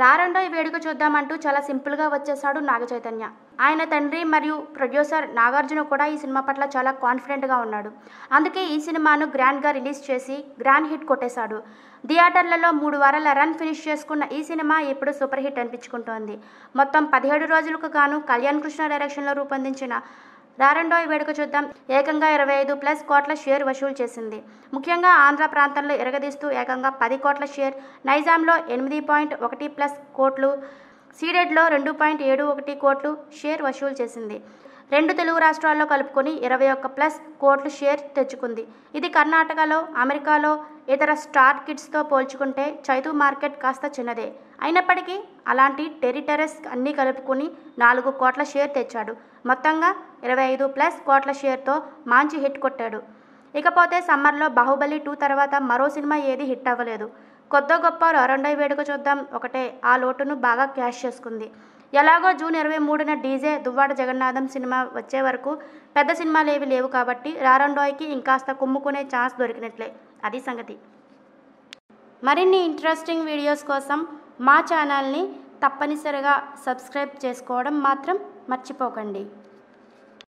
రారండో ఈ వేడుక చూద్దామంటూ చాలా సింపుల్గా వచ్చేశాడు నాగ చైతన్య ఆయన తండ్రి మరియు ప్రొడ్యూసర్ నాగార్జున కూడా ఈ సినిమా పట్ల చాలా కాన్ఫిడెంట్గా ఉన్నాడు అందుకే ఈ సినిమాను గ్రాండ్గా రిలీజ్ చేసి గ్రాండ్ హిట్ కొట్టేశాడు థియేటర్లలో మూడు వారాల రన్ ఫినిష్ చేసుకున్న ఈ సినిమా ఇప్పుడు సూపర్ హిట్ అనిపించుకుంటోంది మొత్తం పదిహేడు రోజులకు గాను కళ్యాణ్ కృష్ణ డైరెక్షన్లో రూపొందించిన రారండోయ్ వేడుక చూద్దాం ఏకంగా ఇరవై ఐదు ప్లస్ కోట్ల షేర్ వసూలు చేసింది ముఖ్యంగా ఆంధ్ర ప్రాంతంలో ఇరగదీస్తూ ఏకంగా పది కోట్ల షేర్ నైజాంలో ఎనిమిది పాయింట్ ఒకటి ప్లస్ కోట్లు సీడెడ్లో రెండు పాయింట్ ఏడు ఒకటి కోట్లు షేర్ వసూలు చేసింది రెండు తెలుగు రాష్ట్రాల్లో కలుపుకొని ఇరవై ఒక్క ప్లస్ కోట్లు షేర్ తెచ్చుకుంది ఇది కర్ణాటకలో అమెరికాలో ఇతర స్టార్ కిట్స్తో పోల్చుకుంటే చైతు మార్కెట్ కాస్త చిన్నదే అయినప్పటికీ అలాంటి టెరిటరీస్ అన్నీ కలుపుకుని నాలుగు కోట్ల షేర్ తెచ్చాడు మొత్తంగా ఇరవై ఐదు ప్లస్ కోట్ల షేర్తో మంచి హిట్ కొట్టాడు ఇకపోతే సమ్మర్లో బాహుబలి టూ తర్వాత మరో సినిమా ఏది హిట్ అవ్వలేదు కొత్త గొప్ప రెండో వేడుక చూద్దాం ఒకటే ఆ లోటును బాగా క్యాష్ చేసుకుంది ఎలాగో జూన్ ఇరవై మూడున డీజే దువ్వాడ జగన్నాథం సినిమా వచ్చే వరకు పెద్ద సినిమాలు ఏవి లేవు కాబట్టి రారండోయ్కి ఇంకాస్త కుమ్ముకునే ఛాన్స్ దొరికినట్లే అది సంగతి మరిన్ని ఇంట్రెస్టింగ్ వీడియోస్ కోసం మా ఛానల్ని తప్పనిసరిగా సబ్స్క్రైబ్ చేసుకోవడం మాత్రం మర్చిపోకండి